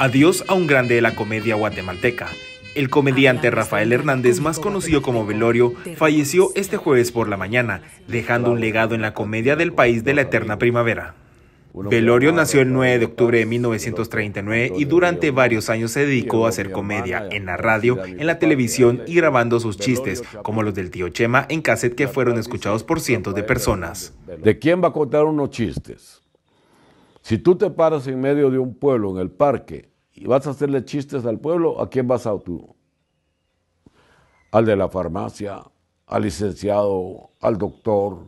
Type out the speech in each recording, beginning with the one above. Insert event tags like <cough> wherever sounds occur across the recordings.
Adiós a un grande de la comedia guatemalteca. El comediante Rafael Hernández, más conocido como Velorio, falleció este jueves por la mañana, dejando un legado en la comedia del país de la eterna primavera. Velorio nació el 9 de octubre de 1939 y durante varios años se dedicó a hacer comedia en la radio, en la televisión y grabando sus chistes, como los del tío Chema en cassette que fueron escuchados por cientos de personas. ¿De quién va a contar unos chistes? Si tú te paras en medio de un pueblo, en el parque, y vas a hacerle chistes al pueblo, ¿a quién vas a tú? Al de la farmacia, al licenciado, al doctor,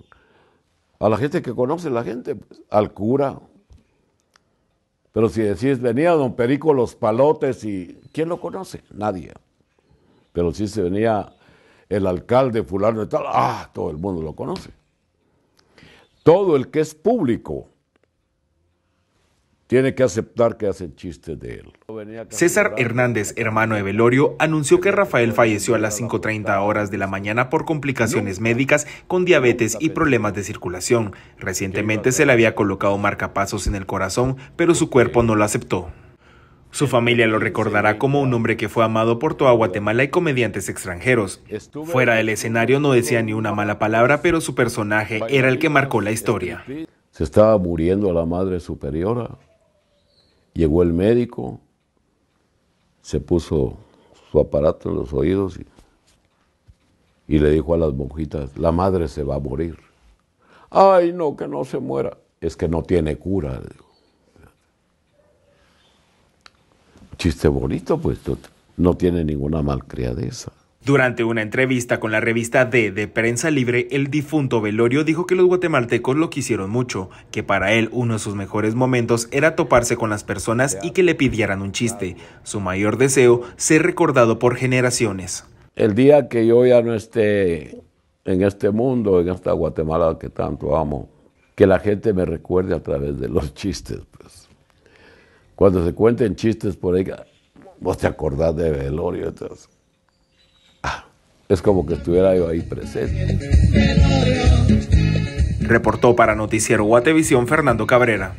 a la gente que conoce la gente, pues, al cura. Pero si decís, venía don Perico los palotes y ¿quién lo conoce? Nadie. Pero si se venía el alcalde fulano y tal, ah, todo el mundo lo conoce. Todo el que es público tiene que aceptar que hacen chistes de él. César Hernández, hermano de Velorio, anunció que Rafael falleció a las 5.30 horas de la mañana por complicaciones médicas con diabetes y problemas de circulación. Recientemente se le había colocado marcapasos en el corazón, pero su cuerpo no lo aceptó. Su familia lo recordará como un hombre que fue amado por toda Guatemala y comediantes extranjeros. Fuera del escenario no decía ni una mala palabra, pero su personaje era el que marcó la historia. Se estaba muriendo la madre superiora. Llegó el médico, se puso su aparato en los oídos y, le dijo a las monjitas, la madre se va a morir. Ay, no, que no se muera. Es que no tiene cura. Chiste bonito, pues no tiene ninguna malcriadeza. Durante una entrevista con la revista D de Prensa Libre, el difunto Velorio dijo que los guatemaltecos lo quisieron mucho, que para él uno de sus mejores momentos era toparse con las personas y que le pidieran un chiste. Su mayor deseo, ser recordado por generaciones. El día que yo ya no esté en este mundo, en esta Guatemala que tanto amo, que la gente me recuerde a través de los <laughs> chistes. Pues. Cuando se cuenten chistes por ahí, vos te acordás de Velorio. Entonces es como que estuviera yo ahí presente. Reportó para Noticiero Guatevisión Fernando Cabrera.